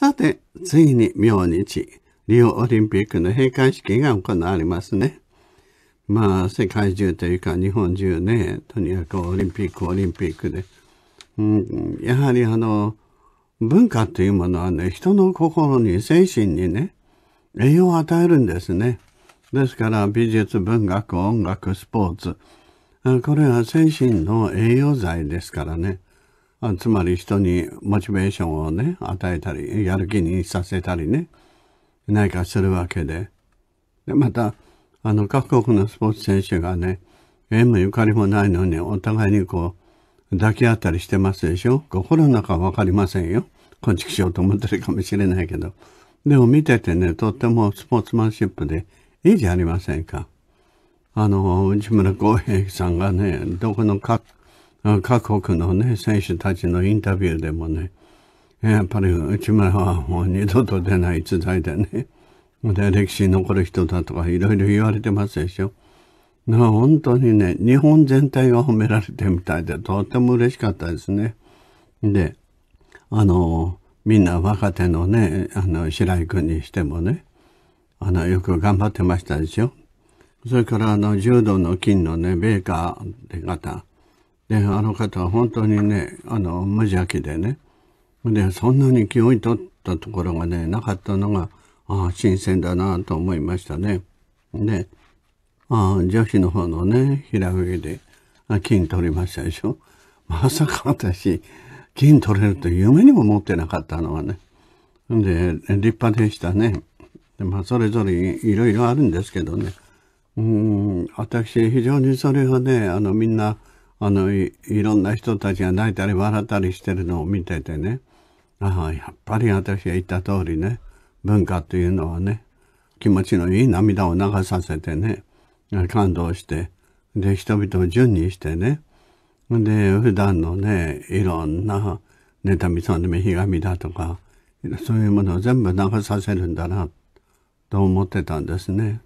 さて、ついに明日、リオオリンピックの閉会式が行われますね。まあ、世界中というか日本中ね、とにかくオリンピック、オリンピックで。うん、やはりあの、文化というものはね、人の心に、精神にね、栄養を与えるんですね。ですから美術、文学、音楽、スポーツ。これは精神の栄養剤ですからね。つまり人にモチベーションをね、与えたり、やる気にさせたりね、何かするわけで。で、また、あの、各国のスポーツ選手がね、縁もゆかりもないのに、お互いにこう、抱き合ったりしてますでしょ心の中はわかりませんよ。こ築ちしようと思ってるかもしれないけど。でも見ててね、とってもスポーツマンシップでいいじゃありませんか。あの、内村航平さんがね、どこの各各国のね、選手たちのインタビューでもね、やっぱり内村はもう二度と出ない逸材でね、で、歴史に残る人だとかいろいろ言われてますでしょ。本当にね、日本全体が褒められてみたいで、とっても嬉しかったですね。で、あの、みんな若手のね、あの、白井君にしてもね、あの、よく頑張ってましたでしょ。それから、あの、柔道の金のね、ベーカーって方、であの方は本当にねあの無邪気でねでそんなに気負い取ったところがねなかったのがああ新鮮だなと思いましたね。でああ女子の方のね平泳ぎで金取りましたでしょ。まさか私金取れると夢にも思ってなかったのはね。で立派でしたね。でまあそれぞれいろいろあるんですけどね。うん私非常にそれはねあのみんなあのいろんな人たちが泣いたり笑ったりしてるのを見ててねああやっぱり私が言った通りね文化というのはね気持ちのいい涙を流させてね感動してで人々を順にしてねで普段のねいろんな妬みそのみひがみだとかそういうものを全部流させるんだなと思ってたんですね。